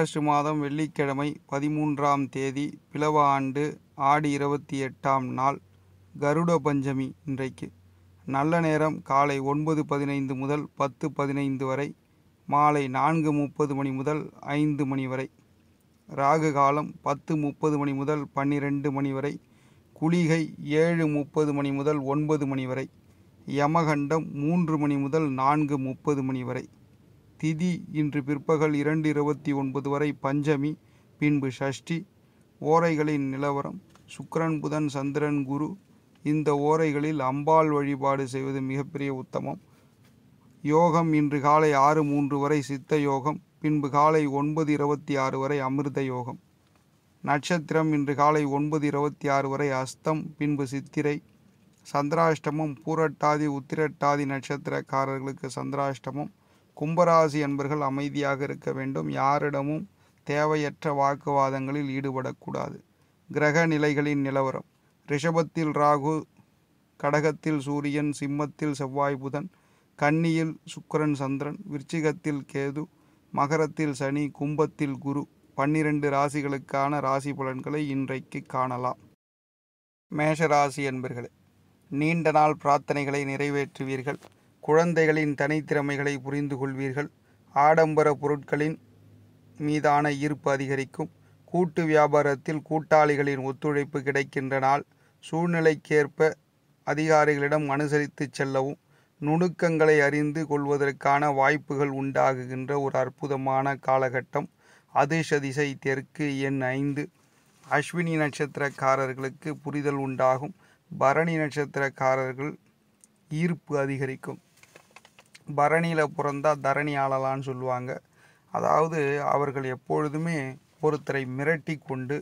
August மாதம் வெள்ளிக்கிழமை பதிமூன்றாம் தேதி பிளவ ஆண்டு ஆடி இருபத்தி எட்டாம் நாள் கருட பஞ்சமி இன்றைக்கு நல்ல நேரம் காலை ஒன்பது பதினைந்து முதல் பத்து பதினைந்து வரை மாலை நான்கு முப்பது மணி முதல் ஐந்து மணி வரை ராகு காலம் பத்து முப்பது மணி முதல் பன்னிரெண்டு மணி வரை குளிகை ஏழு முப்பது மணி முதல் ஒன்பது மணி வரை யமகண்டம் மூன்று மணி முதல் நான்கு முப்பது மணி வரை திதி இன்று பிற்பகல் இரண்டு இருபத்தி ஒன்பது வரை பஞ்சமி பின்பு ஷஷ்டி ஓரைகளின் நிலவரம் சுக்கரன் புதன் சந்திரன் குரு இந்த ஓரைகளில் அம்பாள் வழிபாடு செய்வது மிகப்பெரிய உத்தமம் யோகம் இன்று காலை ஆறு மூன்று வரை சித்த யோகம் பின்பு காலை ஒன்பது இருபத்தி ஆறு வரை அமிர்த யோகம் நட்சத்திரம் இன்று காலை ஒன்பது இருபத்தி ஆறு வரை அஸ்தம் பின்பு சித்திரை சந்திராஷ்டமம் பூரட்டாதி உத்திரட்டாதி நட்சத்திரக்காரர்களுக்கு சந்திராஷ்டமம் கும்பராசி அன்பர்கள் அமைதியாக இருக்க வேண்டும் யாரிடமும் தேவையற்ற வாக்குவாதங்களில் ஈடுபடக்கூடாது கிரக நிலைகளின் நிலவரம் ரிஷபத்தில் ராகு கடகத்தில் சூரியன் சிம்மத்தில் செவ்வாய் புதன் கன்னியில் சுக்கரன் சந்திரன் விருச்சிகத்தில் கேது மகரத்தில் சனி கும்பத்தில் குரு பன்னிரண்டு ராசிகளுக்கான ராசி பலன்களை இன்றைக்கு காணலாம் மேஷராசி என்பர்களே நீண்ட நாள் பிரார்த்தனைகளை நிறைவேற்றுவீர்கள் குழந்தைகளின் தனித்திறமைகளை புரிந்து கொள்வீர்கள் ஆடம்பர பொருட்களின் மீதான ஈர்ப்பு அதிகரிக்கும் கூட்டு வியாபாரத்தில் கூட்டாளிகளின் ஒத்துழைப்பு கிடைக்கின்ற நாள் சூழ்நிலைக்கேற்ப அதிகாரிகளிடம் அனுசரித்து செல்லவும் நுணுக்கங்களை அறிந்து கொள்வதற்கான வாய்ப்புகள் உண்டாகுகின்ற ஒரு அற்புதமான காலகட்டம் அதிர்ஷ திசை தெற்கு எண் ஐந்து அஸ்வினி நட்சத்திரக்காரர்களுக்கு புரிதல் உண்டாகும் பரணி நட்சத்திரக்காரர்கள் ஈர்ப்பு அதிகரிக்கும் பரணியில் பிறந்தால் தரணி ஆளலான்னு சொல்லுவாங்க அதாவது அவர்கள் எப்பொழுதுமே ஒருத்தரை மிரட்டி கொண்டு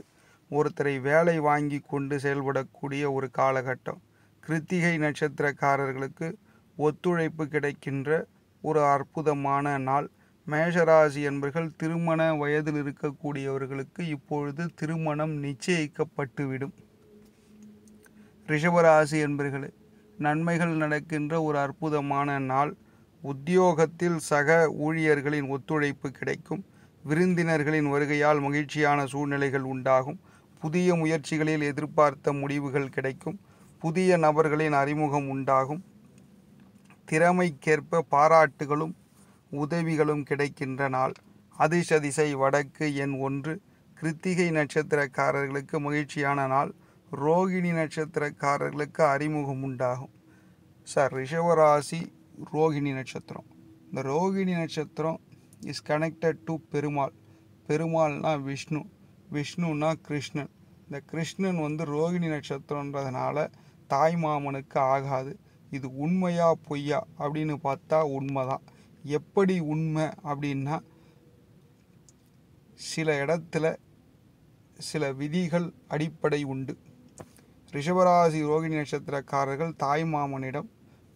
ஒருத்தரை வேலை வாங்கி கொண்டு செயல்படக்கூடிய ஒரு காலகட்டம் கிருத்திகை நட்சத்திரக்காரர்களுக்கு ஒத்துழைப்பு கிடைக்கின்ற ஒரு அற்புதமான நாள் மேஷராசி என்பர்கள் திருமண வயதில் இருக்கக்கூடியவர்களுக்கு இப்பொழுது திருமணம் நிச்சயிக்கப்பட்டுவிடும் ரிஷபராசி என்பர்களே நன்மைகள் நடக்கின்ற ஒரு அற்புதமான நாள் உத்தியோகத்தில் சக ஊழியர்களின் ஒத்துழைப்பு கிடைக்கும் விருந்தினர்களின் வருகையால் மகிழ்ச்சியான சூழ்நிலைகள் உண்டாகும் புதிய முயற்சிகளில் எதிர்பார்த்த முடிவுகள் கிடைக்கும் புதிய நபர்களின் அறிமுகம் உண்டாகும் திறமைக்கேற்ப பாராட்டுகளும் உதவிகளும் கிடைக்கின்ற நாள் அதிசதிசை வடக்கு எண் ஒன்று கிருத்திகை நட்சத்திரக்காரர்களுக்கு மகிழ்ச்சியான நாள் ரோகிணி நட்சத்திரக்காரர்களுக்கு அறிமுகம் உண்டாகும் சார் ரிஷவராசி ரோஹிணி நட்சத்திரம் இந்த ரோஹிணி நட்சத்திரம் இஸ் கனெக்டட் டு பெருமாள் பெருமாள்னா விஷ்ணு விஷ்ணுன்னா கிருஷ்ணன் இந்த கிருஷ்ணன் வந்து ரோகிணி நட்சத்திரன்றதுனால தாய் மாமனுக்கு ஆகாது இது உண்மையா பொய்யா அப்படின்னு பார்த்தா உண்மை தான் எப்படி உண்மை அப்படின்னா சில இடத்துல சில விதிகள் அடிப்படை உண்டு ரிஷபராசி ரோகிணி நட்சத்திரக்காரர்கள் தாய் மாமனிடம்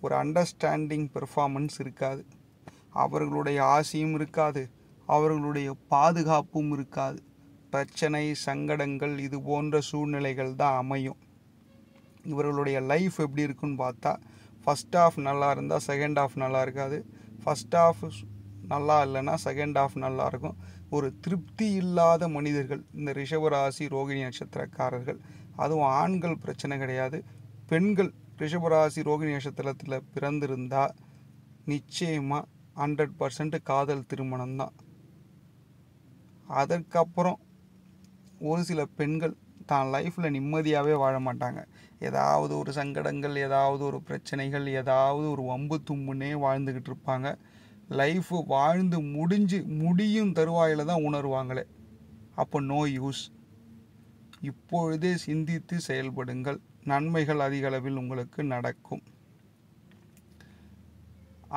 ஒரு அண்டர்ஸ்டாண்டிங் பெர்ஃபார்மன்ஸ் இருக்காது அவர்களுடைய ஆசையும் இருக்காது அவர்களுடைய பாதுகாப்பும் இருக்காது பிரச்சனை சங்கடங்கள் இது போன்ற சூழ்நிலைகள் தான் அமையும் இவர்களுடைய லைஃப் எப்படி இருக்குன்னு பார்த்தா ஃபஸ்ட் ஆஃப் நல்லா இருந்தால் செகண்ட் ஆஃப் நல்லா இருக்காது ஃபஸ்ட் ஆஃப் நல்லா இல்லைன்னா செகண்ட் ஆஃப் நல்லா இருக்கும் ஒரு திருப்தி இல்லாத மனிதர்கள் இந்த ரிஷவராசி ரோகிணி நட்சத்திரக்காரர்கள் அதுவும் ஆண்கள் பிரச்சனை கிடையாது பெண்கள் ரிஷபராசி ரோகிணி நட்சத்திரத்தில் பிறந்திருந்தால் நிச்சயமாக ஹண்ட்ரட் பர்சன்ட் காதல் திருமணம் தான் அதற்கப்புறம் ஒரு சில பெண்கள் தான் லைஃப்பில் நிம்மதியாகவே வாழ மாட்டாங்க ஏதாவது ஒரு சங்கடங்கள் ஏதாவது ஒரு பிரச்சனைகள் ஏதாவது ஒரு வம்பு தும்புன்னே வாழ்ந்துக்கிட்டு இருப்பாங்க லைஃபு வாழ்ந்து முடிஞ்சு முடியும் தருவாயில் தான் உணர்வாங்களே அப்போ நோ யூஸ் இப்பொழுதே சிந்தித்து செயல்படுங்கள் நன்மைகள் அதிகளவில் உங்களுக்கு நடக்கும்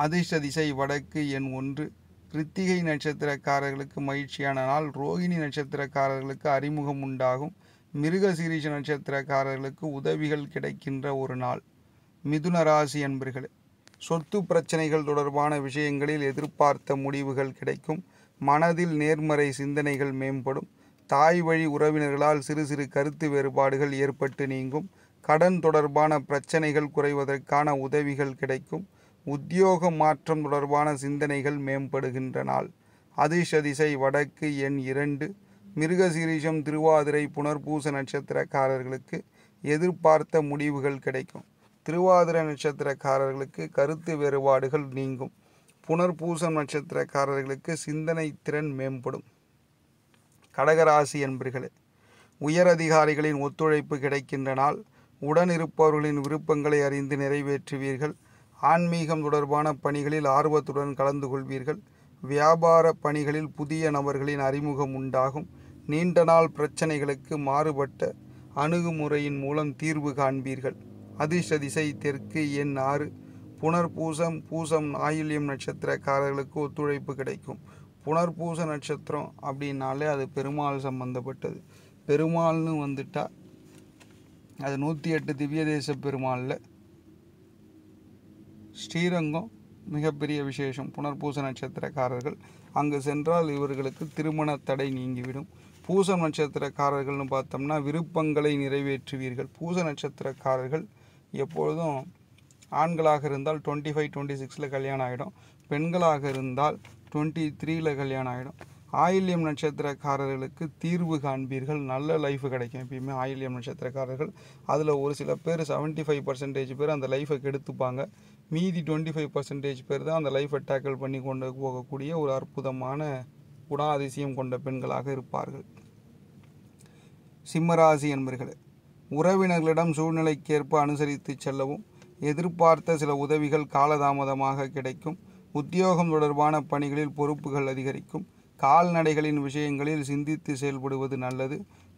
அதிர்ஷ்ட திசை வடக்கு எண் ஒன்று கிருத்திகை நட்சத்திரக்காரர்களுக்கு மகிழ்ச்சியான நாள் ரோகிணி நட்சத்திரக்காரர்களுக்கு அறிமுகம் உண்டாகும் மிருக சீரிஷ நட்சத்திரக்காரர்களுக்கு உதவிகள் கிடைக்கின்ற ஒரு நாள் மிதுன ராசி என்பர்களே சொத்து பிரச்சனைகள் தொடர்பான விஷயங்களில் எதிர்பார்த்த முடிவுகள் கிடைக்கும் மனதில் நேர்மறை சிந்தனைகள் மேம்படும் தாய் வழி உறவினர்களால் சிறு சிறு கருத்து வேறுபாடுகள் ஏற்பட்டு நீங்கும் கடன் தொடர்பான பிரச்சனைகள் குறைவதற்கான உதவிகள் கிடைக்கும் உத்தியோக மாற்றம் தொடர்பான சிந்தனைகள் மேம்படுகின்ற நாள் அதிசதிசை வடக்கு எண் இரண்டு மிருகசீரிஷம் திருவாதிரை புனர்பூச நட்சத்திரக்காரர்களுக்கு எதிர்பார்த்த முடிவுகள் கிடைக்கும் திருவாதிரை நட்சத்திரக்காரர்களுக்கு கருத்து வேறுபாடுகள் நீங்கும் புனர்பூச நட்சத்திரக்காரர்களுக்கு சிந்தனை திறன் மேம்படும் கடகராசி என்பர்களே உயரதிகாரிகளின் ஒத்துழைப்பு கிடைக்கின்ற நாள் உடனிருப்பவர்களின் விருப்பங்களை அறிந்து நிறைவேற்றுவீர்கள் ஆன்மீகம் தொடர்பான பணிகளில் ஆர்வத்துடன் கலந்து கொள்வீர்கள் வியாபார பணிகளில் புதிய நபர்களின் அறிமுகம் உண்டாகும் நீண்ட நாள் பிரச்சனைகளுக்கு மாறுபட்ட அணுகுமுறையின் மூலம் தீர்வு காண்பீர்கள் அதிர்ஷ்ட திசை தெற்கு எண் ஆறு புனர்பூசம் பூசம் ஆயுள்யம் நட்சத்திரக்காரர்களுக்கு ஒத்துழைப்பு கிடைக்கும் புனர்பூச நட்சத்திரம் அப்படின்னாலே அது பெருமாள் சம்பந்தப்பட்டது பெருமாள்னு வந்துட்டால் அது நூற்றி எட்டு திவ்ய தேச பெருமாளில் ஸ்ரீரங்கம் மிகப்பெரிய விசேஷம் புனர்பூச நட்சத்திரக்காரர்கள் அங்கு சென்றால் இவர்களுக்கு திருமண தடை நீங்கிவிடும் பூச நட்சத்திரக்காரர்கள்னு பார்த்தோம்னா விருப்பங்களை நிறைவேற்றுவீர்கள் பூச நட்சத்திரக்காரர்கள் எப்பொழுதும் ஆண்களாக இருந்தால் டுவெண்ட்டி ஃபைவ் டுவெண்ட்டி சிக்ஸில் கல்யாணம் ஆகிடும் பெண்களாக இருந்தால் டுவெண்ட்டி த்ரீயில் கல்யாணம் ஆகிடும் ஆயில்யம் நட்சத்திரக்காரர்களுக்கு தீர்வு காண்பீர்கள் நல்ல லைஃப் கிடைக்கும் எப்பயுமே ஆயில்யம் நட்சத்திரக்காரர்கள் அதில் ஒரு சில பேர் செவன்ட்டி ஃபைவ் பர்சன்டேஜ் பேர் அந்த லைஃபை கெடுத்துப்பாங்க மீதி டுவெண்ட்டி ஃபைவ் பர்சன்டேஜ் பேர் தான் அந்த லைஃப்பை டேக்கிள் பண்ணி கொண்டு போகக்கூடிய ஒரு அற்புதமான குணாதிசயம் கொண்ட பெண்களாக இருப்பார்கள் சிம்மராசி என்பர்களே உறவினர்களிடம் சூழ்நிலைக்கேற்ப அனுசரித்து செல்லவும் எதிர்பார்த்த சில உதவிகள் காலதாமதமாக கிடைக்கும் உத்தியோகம் தொடர்பான பணிகளில் பொறுப்புகள் அதிகரிக்கும் கால்நடைகளின் விஷயங்களில் சிந்தித்து செயல்படுவது நல்லது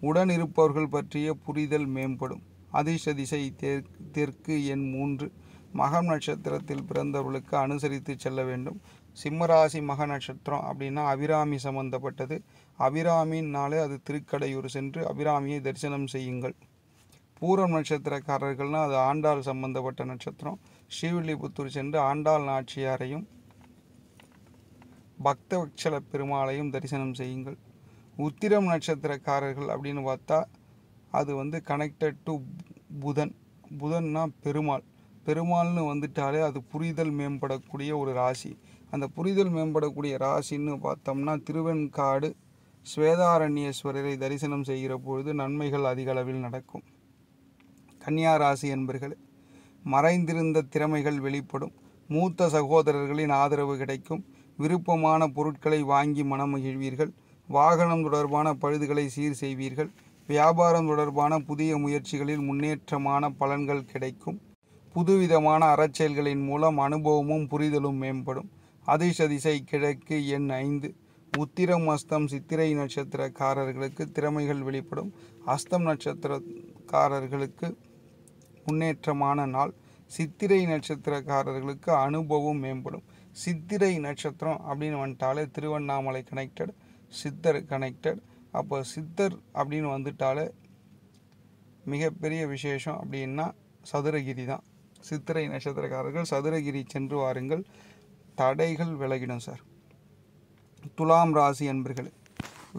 உடன் இருப்பவர்கள் பற்றிய புரிதல் மேம்படும் அதிர்ஷ திசை தெற்கு எண் மூன்று மகம் நட்சத்திரத்தில் பிறந்தவர்களுக்கு அனுசரித்து செல்ல வேண்டும் சிம்மராசி மக நட்சத்திரம் அப்படின்னா அபிராமி சம்பந்தப்பட்டது அபிராமின்னாலே அது திருக்கடையூர் சென்று அபிராமியை தரிசனம் செய்யுங்கள் பூரம் நட்சத்திரக்காரர்கள்னால் அது ஆண்டாள் சம்பந்தப்பட்ட நட்சத்திரம் ஸ்ரீவில்லிபுத்தூர் சென்று ஆண்டாள் நாச்சியாரையும் பக்தவட்சல பெருமாளையும் தரிசனம் செய்யுங்கள் உத்திரம் நட்சத்திரக்காரர்கள் அப்படின்னு பார்த்தா அது வந்து கனெக்டட் டு புதன் புதன்னா பெருமாள் பெருமாள்னு வந்துட்டாலே அது புரிதல் மேம்படக்கூடிய ஒரு ராசி அந்த புரிதல் மேம்படக்கூடிய ராசின்னு பார்த்தோம்னா திருவெண்காடு ஸ்வேதாரண்யேஸ்வரரை தரிசனம் செய்கிற பொழுது நன்மைகள் அதிக அளவில் நடக்கும் கன்னியா ராசி என்பர்களே மறைந்திருந்த திறமைகள் வெளிப்படும் மூத்த சகோதரர்களின் ஆதரவு கிடைக்கும் விருப்பமான பொருட்களை வாங்கி மனம் மகிழ்வீர்கள் வாகனம் தொடர்பான பழுதுகளை சீர் செய்வீர்கள் வியாபாரம் தொடர்பான புதிய முயற்சிகளில் முன்னேற்றமான பலன்கள் கிடைக்கும் புதுவிதமான அறச்செயல்களின் மூலம் அனுபவமும் புரிதலும் மேம்படும் அதிர்ஷ திசை கிழக்கு எண் ஐந்து உத்திரம் அஸ்தம் சித்திரை நட்சத்திரக்காரர்களுக்கு திறமைகள் வெளிப்படும் அஸ்தம் நட்சத்திரக்காரர்களுக்கு முன்னேற்றமான நாள் சித்திரை நட்சத்திரக்காரர்களுக்கு அனுபவம் மேம்படும் சித்திரை நட்சத்திரம் அப்படின்னு வந்துட்டாலே திருவண்ணாமலை கனெக்டட் சித்தர் கனெக்டட் அப்போ சித்தர் அப்படின்னு வந்துட்டாலே மிகப்பெரிய விசேஷம் அப்படின்னா சதுரகிரி தான் சித்திரை நட்சத்திரக்காரர்கள் சதுரகிரி சென்று வாருங்கள் தடைகள் விலகிடும் சார் துலாம் ராசி அன்பர்கள்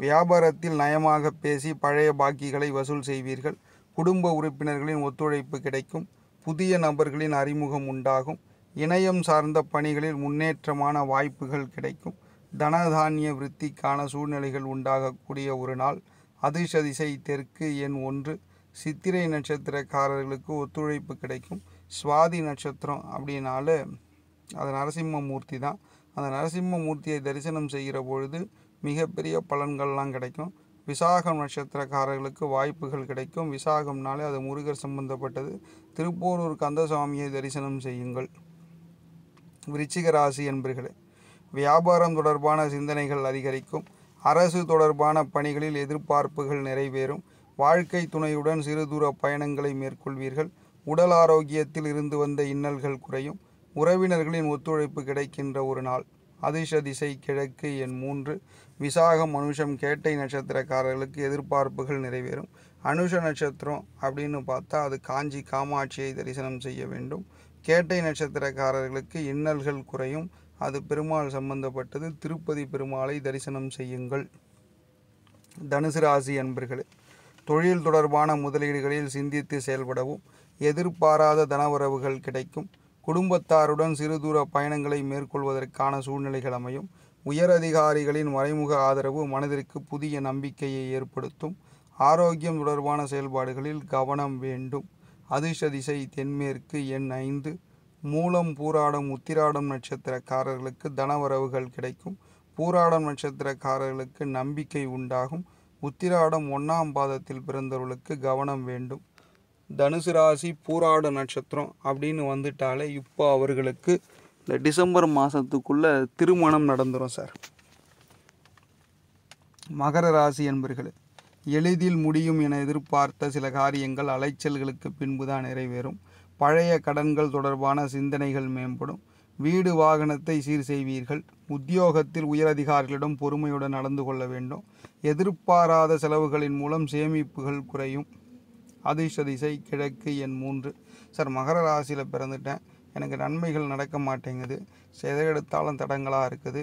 வியாபாரத்தில் நயமாக பேசி பழைய பாக்கிகளை வசூல் செய்வீர்கள் குடும்ப உறுப்பினர்களின் ஒத்துழைப்பு கிடைக்கும் புதிய நபர்களின் அறிமுகம் உண்டாகும் இணையம் சார்ந்த பணிகளில் முன்னேற்றமான வாய்ப்புகள் கிடைக்கும் தனதானிய விருத்திக்கான சூழ்நிலைகள் உண்டாகக்கூடிய ஒரு நாள் அதிர்ஷதிசை தெற்கு எண் ஒன்று சித்திரை நட்சத்திரக்காரர்களுக்கு ஒத்துழைப்பு கிடைக்கும் சுவாதி நட்சத்திரம் அப்படின்னால அது நரசிம்மமூர்த்தி தான் அந்த நரசிம்மமூர்த்தியை தரிசனம் செய்கிற பொழுது மிகப்பெரிய பலன்கள்லாம் கிடைக்கும் விசாகம் நட்சத்திரக்காரர்களுக்கு வாய்ப்புகள் கிடைக்கும் விசாகம்னாலே அது முருகர் சம்பந்தப்பட்டது திருப்போரூர் கந்தசுவாமியை தரிசனம் செய்யுங்கள் விருச்சிக ராசி என்பர்களே வியாபாரம் தொடர்பான சிந்தனைகள் அதிகரிக்கும் அரசு தொடர்பான பணிகளில் எதிர்பார்ப்புகள் நிறைவேறும் வாழ்க்கை துணையுடன் சிறு தூர பயணங்களை மேற்கொள்வீர்கள் உடல் ஆரோக்கியத்தில் இருந்து வந்த இன்னல்கள் குறையும் உறவினர்களின் ஒத்துழைப்பு கிடைக்கின்ற ஒரு நாள் அதிர்ஷ திசை கிழக்கு என் மூன்று விசாகம் மனுஷம் கேட்டை நட்சத்திரக்காரர்களுக்கு எதிர்பார்ப்புகள் நிறைவேறும் அனுஷ நட்சத்திரம் அப்படின்னு பார்த்தா அது காஞ்சி காமாட்சியை தரிசனம் செய்ய வேண்டும் கேட்டை நட்சத்திரக்காரர்களுக்கு இன்னல்கள் குறையும் அது பெருமாள் சம்பந்தப்பட்டது திருப்பதி பெருமாளை தரிசனம் செய்யுங்கள் தனுசு ராசி அன்பர்களே தொழில் தொடர்பான முதலீடுகளில் சிந்தித்து செயல்படவும் எதிர்பாராத தனவரவுகள் கிடைக்கும் குடும்பத்தாருடன் சிறு தூர பயணங்களை மேற்கொள்வதற்கான சூழ்நிலைகள் அமையும் உயர் அதிகாரிகளின் மறைமுக ஆதரவு மனதிற்கு புதிய நம்பிக்கையை ஏற்படுத்தும் ஆரோக்கியம் தொடர்பான செயல்பாடுகளில் கவனம் வேண்டும் அதிர்ஷதிசை திசை தென்மேற்கு எண் ஐந்து மூலம் பூராடம் உத்திராடம் நட்சத்திரக்காரர்களுக்கு தனவரவுகள் கிடைக்கும் பூராடம் நட்சத்திரக்காரர்களுக்கு நம்பிக்கை உண்டாகும் உத்திராடம் ஒன்றாம் பாதத்தில் பிறந்தவர்களுக்கு கவனம் வேண்டும் தனுசு ராசி பூராட நட்சத்திரம் அப்படின்னு வந்துட்டாலே இப்போ அவர்களுக்கு இந்த டிசம்பர் மாதத்துக்குள்ளே திருமணம் நடந்துடும் சார் மகர ராசி என்பர்களே எளிதில் முடியும் என எதிர்பார்த்த சில காரியங்கள் அலைச்சல்களுக்கு பின்புதான் நிறைவேறும் பழைய கடன்கள் தொடர்பான சிந்தனைகள் மேம்படும் வீடு வாகனத்தை சீர் செய்வீர்கள் உத்தியோகத்தில் உயரதிகாரிகளிடம் பொறுமையுடன் நடந்து கொள்ள வேண்டும் எதிர்பாராத செலவுகளின் மூலம் சேமிப்புகள் குறையும் அதிர்ஷ்ட திசை கிழக்கு என் மூன்று சார் மகர ராசியில் பிறந்துட்டேன் எனக்கு நன்மைகள் நடக்க மாட்டேங்குது எதை எடுத்தாலும் தடங்களாக இருக்குது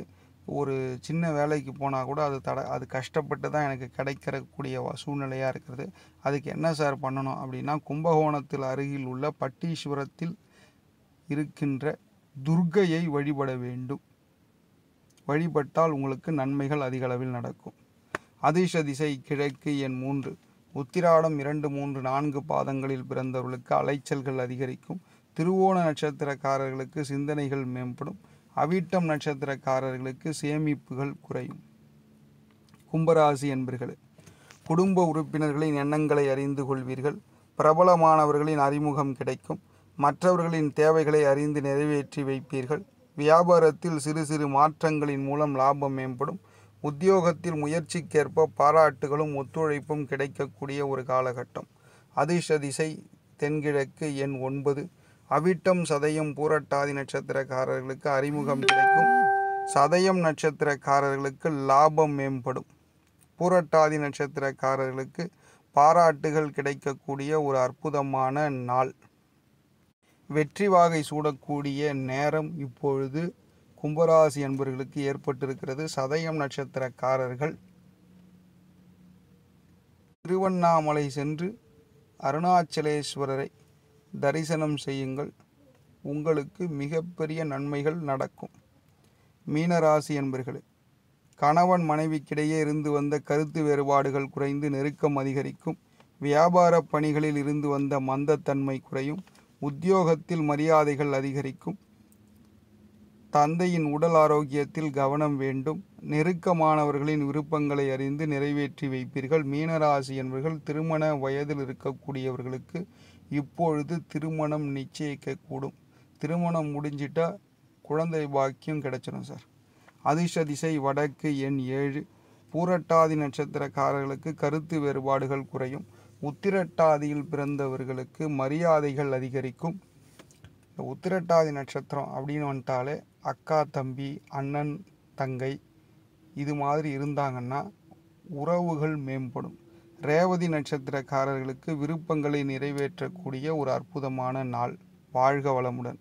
ஒரு சின்ன வேலைக்கு போனால் கூட அது தட அது கஷ்டப்பட்டு தான் எனக்கு கிடைக்கிறக்கூடிய சூழ்நிலையாக இருக்கிறது அதுக்கு என்ன சார் பண்ணணும் அப்படின்னா கும்பகோணத்தில் அருகில் உள்ள பட்டீஸ்வரத்தில் இருக்கின்ற துர்கையை வழிபட வேண்டும் வழிபட்டால் உங்களுக்கு நன்மைகள் அதிகளவில் நடக்கும் அதிர்ஷ திசை கிழக்கு என் மூன்று உத்திராடம் இரண்டு மூன்று நான்கு பாதங்களில் பிறந்தவர்களுக்கு அலைச்சல்கள் அதிகரிக்கும் திருவோண நட்சத்திரக்காரர்களுக்கு சிந்தனைகள் மேம்படும் அவிட்டம் நட்சத்திரக்காரர்களுக்கு சேமிப்புகள் குறையும் கும்பராசி என்பர்கள் குடும்ப உறுப்பினர்களின் எண்ணங்களை அறிந்து கொள்வீர்கள் பிரபலமானவர்களின் அறிமுகம் கிடைக்கும் மற்றவர்களின் தேவைகளை அறிந்து நிறைவேற்றி வைப்பீர்கள் வியாபாரத்தில் சிறு சிறு மாற்றங்களின் மூலம் லாபம் மேம்படும் உத்தியோகத்தில் முயற்சிக்கேற்ப பாராட்டுகளும் ஒத்துழைப்பும் கிடைக்கக்கூடிய ஒரு காலகட்டம் அதிர்ஷதிசை திசை தென்கிழக்கு எண் ஒன்பது அவிட்டம் சதயம் பூரட்டாதி நட்சத்திரக்காரர்களுக்கு அறிமுகம் கிடைக்கும் சதயம் நட்சத்திரக்காரர்களுக்கு லாபம் மேம்படும் பூரட்டாதி நட்சத்திரக்காரர்களுக்கு பாராட்டுகள் கிடைக்கக்கூடிய ஒரு அற்புதமான நாள் வெற்றி வாகை சூடக்கூடிய நேரம் இப்பொழுது கும்பராசி என்பவர்களுக்கு ஏற்பட்டிருக்கிறது சதயம் நட்சத்திரக்காரர்கள் திருவண்ணாமலை சென்று அருணாச்சலேஸ்வரரை தரிசனம் செய்யுங்கள் உங்களுக்கு மிகப்பெரிய நன்மைகள் நடக்கும் மீனராசி என்பர்களே கணவன் மனைவிக்கிடையே இருந்து வந்த கருத்து வேறுபாடுகள் குறைந்து நெருக்கம் அதிகரிக்கும் வியாபார பணிகளில் இருந்து வந்த மந்தத்தன்மை குறையும் உத்தியோகத்தில் மரியாதைகள் அதிகரிக்கும் தந்தையின் உடல் ஆரோக்கியத்தில் கவனம் வேண்டும் நெருக்கமானவர்களின் விருப்பங்களை அறிந்து நிறைவேற்றி வைப்பீர்கள் மீனராசி என்பவர்கள் திருமண வயதில் இருக்கக்கூடியவர்களுக்கு இப்பொழுது திருமணம் நிச்சயிக்க கூடும் திருமணம் முடிஞ்சிட்டா குழந்தை பாக்கியம் கிடைச்சிடும் சார் அதிர்ஷ்ட திசை வடக்கு எண் ஏழு பூரட்டாதி நட்சத்திரக்காரர்களுக்கு கருத்து வேறுபாடுகள் குறையும் உத்திரட்டாதியில் பிறந்தவர்களுக்கு மரியாதைகள் அதிகரிக்கும் இந்த உத்திரட்டாதி நட்சத்திரம் அப்படின்னு வந்துட்டாலே அக்கா தம்பி அண்ணன் தங்கை இது மாதிரி இருந்தாங்கன்னா உறவுகள் மேம்படும் ரேவதி நட்சத்திரக்காரர்களுக்கு விருப்பங்களை நிறைவேற்றக்கூடிய ஒரு அற்புதமான நாள் வாழ்க வளமுடன்